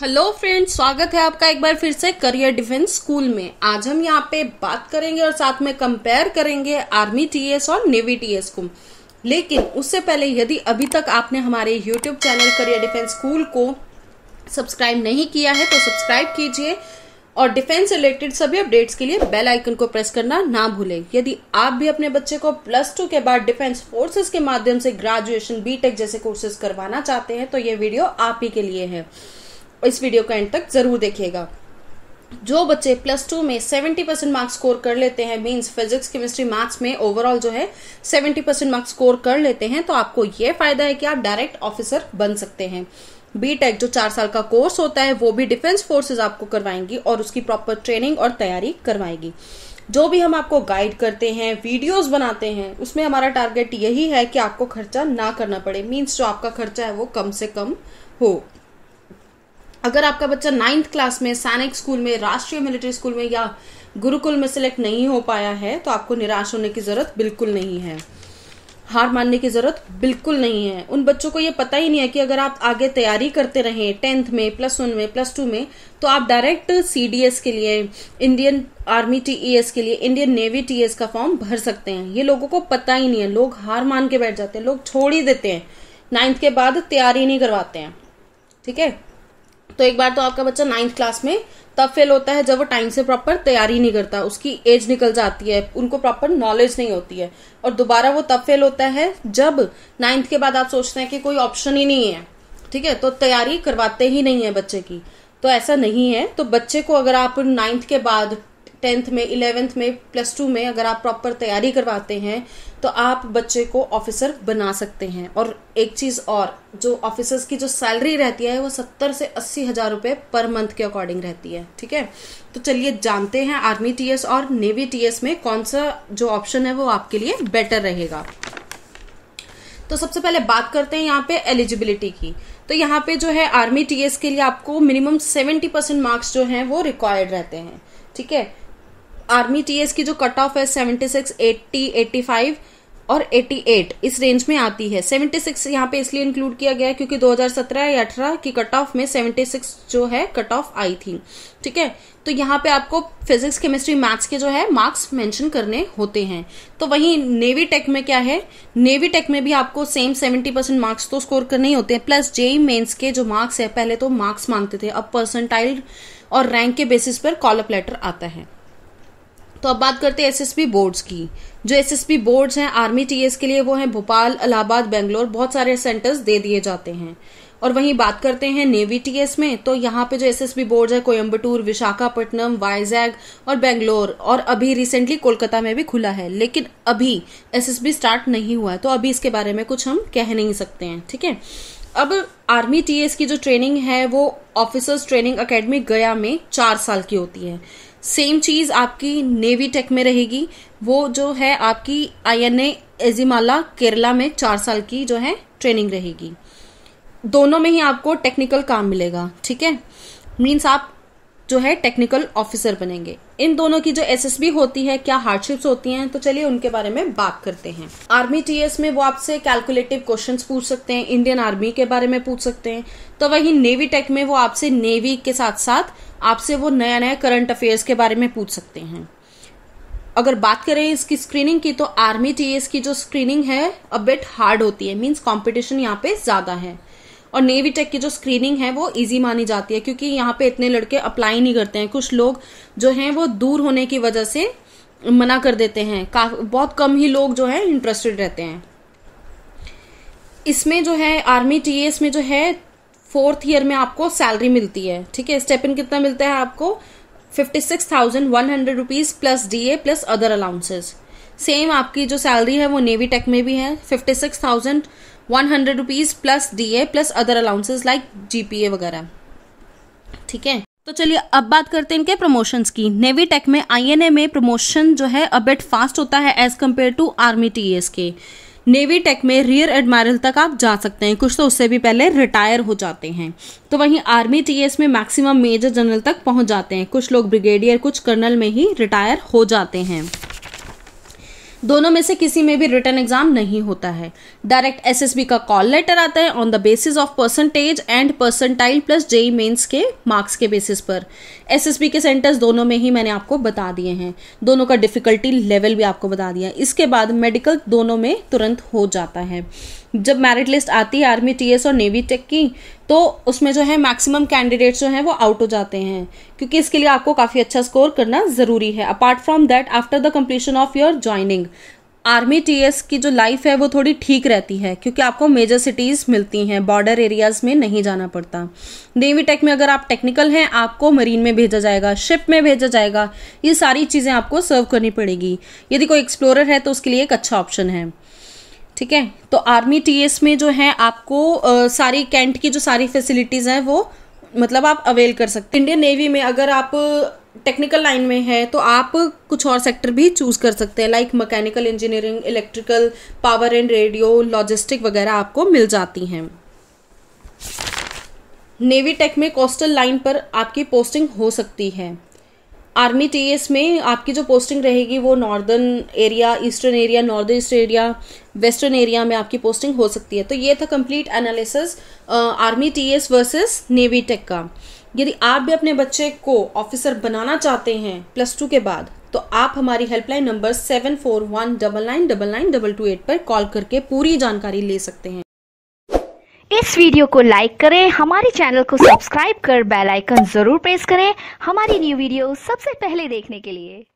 hello friends स्वागत है आपका एक बार फिर से करियर डिफेंस स्कूल में आज हम यहाँ पे बात करेंगे और साथ में कंपेयर करेंगे आर्मी टीएस और नेवी टीएस को लेकिन उससे पहले यदि अभी तक आपने हमारे YouTube channel career defence school को सब्सक्राइब नहीं किया है तो सब्सक्राइब कीजिए और डिफेंस रिलेटेड सभी अपडेट्स के लिए बेल आइकन को प्रेस करना ना भूलें यदि आप भी अपने बच्चे को प्लस टू के बाद डिफेंस फोर्सेस के माध्यम से ग्रेजुएशन बीटेक जैसे कोर्सेज करवाना चाहते हैं तो ये वीडियो आप ही के लिए है इस वीडियो को एंड तक ज़रूर देखिएगा जो बच्चे प्लस टू में सेवेंटी परसेंट मार्क्स स्कोर कर लेते हैं मीन्स फिजिक्स केमिस्ट्री मैथ्स में ओवरऑल जो है सेवेंटी परसेंट मार्क्स स्कोर कर लेते हैं तो आपको ये फायदा है कि आप डायरेक्ट ऑफिसर बन सकते हैं बीटेक जो चार साल का कोर्स होता है वो भी डिफेंस फोर्सेज आपको करवाएंगी और उसकी प्रॉपर ट्रेनिंग और तैयारी करवाएगी जो भी हम आपको गाइड करते हैं वीडियोस बनाते हैं उसमें हमारा टारगेट यही है कि आपको खर्चा ना करना पड़े मीन्स जो आपका खर्चा है वो कम से कम हो अगर आपका बच्चा नाइन्थ क्लास में सैनिक स्कूल में राष्ट्रीय मिलिट्री स्कूल में या गुरुकुल में सिलेक्ट नहीं हो पाया है तो आपको निराश होने की ज़रूरत बिल्कुल नहीं है हार मानने की ज़रूरत बिल्कुल नहीं है उन बच्चों को ये पता ही नहीं है कि अगर आप आगे तैयारी करते रहे टेंथ में प्लस वन में प्लस टू में तो आप डायरेक्ट सी के लिए इंडियन आर्मी टी के लिए इंडियन नेवी टी का फॉर्म भर सकते हैं ये लोगों को पता ही नहीं है लोग हार मान के बैठ जाते हैं लोग छोड़ ही देते हैं नाइन्थ के बाद तैयारी नहीं करवाते हैं ठीक है तो एक बार तो आपका बच्चा नाइन्थ क्लास में तब फेल होता है जब वो टाइम से प्रॉपर तैयारी नहीं करता उसकी एज निकल जाती है उनको प्रॉपर नॉलेज नहीं होती है और दोबारा वो तब फेल होता है जब नाइन्थ के बाद आप सोचते हैं कि कोई ऑप्शन ही नहीं है ठीक है तो तैयारी करवाते ही नहीं है बच्चे की तो ऐसा नहीं है तो बच्चे को अगर आप नाइन्थ के बाद टेंथ में इलेवेंथ में प्लस टू में अगर आप प्रॉपर तैयारी करवाते हैं तो आप बच्चे को ऑफिसर बना सकते हैं और एक चीज़ और जो ऑफिसर्स की जो सैलरी रहती है वो सत्तर से अस्सी हज़ार रुपये पर मंथ के अकॉर्डिंग रहती है ठीक है तो चलिए जानते हैं आर्मी टीएस और नेवी टीएस में कौन सा जो ऑप्शन है वो आपके लिए बेटर रहेगा तो सबसे पहले बात करते हैं यहाँ पे एलिजिबिलिटी की तो यहाँ पे जो है आर्मी टीएस के लिए आपको मिनिमम सेवेंटी परसेंट मार्क्स जो हैं वो रिक्वायर्ड रहते हैं ठीक है आर्मी टीएस की जो कट ऑफ है सिक्स एट्टी एट्टी फाइव और 88 इस रेंज में आती है 76 सिक्स यहाँ पे इसलिए इंक्लूड किया गया है क्योंकि 2017 या 18 की कट ऑफ में 76 जो है कट ऑफ आई थी ठीक है तो यहाँ पे आपको फिजिक्स केमिस्ट्री मैथ्स के जो है मार्क्स मेंशन करने होते हैं तो वहीं नेवी टेक में क्या है नेवी टेक में भी आपको सेम 70 परसेंट मार्क्स तो स्कोर करने ही होते हैं प्लस जेई मेन्स के जो मार्क्स है पहले तो मार्क्स मांगते थे अब परसेंटाइल और रैंक के बेसिस पर कॉलअप लेटर आता है तो अब बात करते हैं एसएसबी बोर्ड्स की जो पी बोर्ड्स हैं आर्मी टीएस के लिए वो हैं भोपाल इलाहाबाद बेंगलोर बहुत सारे सेंटर्स दे दिए जाते हैं और वहीं बात करते हैं नेवी टीएस में तो यहाँ पे जो पी बोर्ड है कोयम्बटूर विशाखापट्टनम वाइजैग और बेंगलोर और अभी रिसेंटली कोलकाता में भी खुला है लेकिन अभी एसएसबी स्टार्ट नहीं हुआ है तो अभी इसके बारे में कुछ हम कह नहीं सकते हैं ठीक है अब आर्मी टीएस की जो ट्रेनिंग है वो ऑफिसर्स ट्रेनिंग अकेडमी गया में चार साल की होती है सेम चीज़ आपकी नेवी टेक में रहेगी वो जो है आपकी आई एन एजिमाला केरला में चार साल की जो है ट्रेनिंग रहेगी दोनों में ही आपको टेक्निकल काम मिलेगा ठीक है मीन्स आप जो है टेक्निकल ऑफिसर बनेंगे इन दोनों की जो एसएसबी होती है क्या हार्डशिप्स होती हैं तो चलिए उनके बारे में बात करते हैं आर्मी टीएस में वो आपसे कैलकुलेटिव क्वेश्चंस पूछ सकते हैं इंडियन आर्मी के बारे में पूछ सकते हैं तो वहीं नेवी टेक में वो आपसे नेवी के साथ साथ आपसे वो नया नया करंट अफेयर्स के बारे में पूछ सकते हैं अगर बात करें इसकी स्क्रीनिंग की तो आर्मी टीएस की जो स्क्रीनिंग है अ बिट हार्ड होती है मीन्स कॉम्पिटिशन यहाँ पे ज्यादा है और नेवी टेक की जो स्क्रीनिंग है वो इजी मानी जाती है क्योंकि यहाँ पे इतने लड़के अप्लाई नहीं करते हैं कुछ लोग जो हैं वो दूर होने की वजह से मना कर देते हैं बहुत कम ही लोग जो है इंटरेस्टेड रहते हैं इसमें जो है आर्मी टी में जो है फोर्थ ईयर में आपको सैलरी मिलती है ठीक है स्टेप इन कितना मिलता है आपको fifty six thousand one hundred rupees plus D A plus other allowances same आपकी जो सैलरी है वो नेवी टेक में भी है fifty six thousand one hundred rupees plus D A plus other allowances like G P A वगैरह ठीक है तो चलिए अब बात करते हैं इनके प्रमोशंस की नेवी टेक में आईएनए में प्रमोशन जो है अबिट फास्ट होता है as compare to army TES के नेवी टेक में रियर एडमायरल तक आप जा सकते हैं कुछ तो उससे भी पहले रिटायर हो जाते हैं तो वहीं आर्मी टीएस में मैक्सिमम मेजर जनरल तक पहुंच जाते हैं कुछ लोग ब्रिगेडियर कुछ कर्नल में ही रिटायर हो जाते हैं दोनों में से किसी में भी रिटर्न एग्जाम नहीं होता है डायरेक्ट एसएसबी का कॉल लेटर आता है on the basis of percentage and percentile plus JEE Mains के मार्क्स के बेसिस पर एसएसबी के सेंटर्स दोनों में ही मैंने आपको बता दिए हैं दोनों का डिफ़िकल्टी लेवल भी आपको बता दिया है इसके बाद मेडिकल दोनों में तुरंत हो जाता है जब मेरिट लिस्ट आती है आर्मी टीएस और नेवी टेक की तो उसमें जो है मैक्सिमम कैंडिडेट्स जो हैं वो आउट हो जाते हैं क्योंकि इसके लिए आपको काफ़ी अच्छा स्कोर करना ज़रूरी है apart from that after the completion of your joining army TES की जो लाइफ है वो थोड़ी ठीक रहती है क्योंकि आपको मेजर सिटीज़ मिलती हैं बॉर्डर एरियाज़ में नहीं जाना पड़ता नेवी टेक में अगर आप टेक्निकल हैं आपको मरीन में भेजा जाएगा शिप में भेजा जाएगा ये सारी चीज़ें आपको सर्व करनी पड़ेगी यदि कोई एक्सप्लोरर है तो उसके लिए एक अच्छा ऑप्शन है ठीक है तो आर्मी टी में जो है आपको आ, सारी कैंट की जो सारी फैसिलिटीज़ हैं वो मतलब आप अवेल कर सकते इंडियन नेवी में अगर आप टेक्निकल लाइन में है तो आप कुछ और सेक्टर भी चूज़ कर सकते हैं like mechanical engineering electrical power and radio logistic वगैरह आपको मिल जाती हैं नेवी टेक में कोस्टल लाइन पर आपकी पोस्टिंग हो सकती है आर्मी टी में आपकी जो पोस्टिंग रहेगी वो northern area eastern area north east area western area में आपकी पोस्टिंग हो सकती है तो ये था complete analysis army S versus navy tech का यदि आप भी अपने बच्चे को ऑफिसर बनाना चाहते हैं प्लस टू के बाद तो आप हमारी helpline number seven four one double nine double nine double two eight पर कॉल करके पूरी जानकारी ले सकते हैं इस वीडियो को लाइक करें हमारे चैनल को सब्सक्राइब कर बेल आइकन जरूर प्रेस करें हमारी न्यू वीडियो सबसे पहले देखने के लिए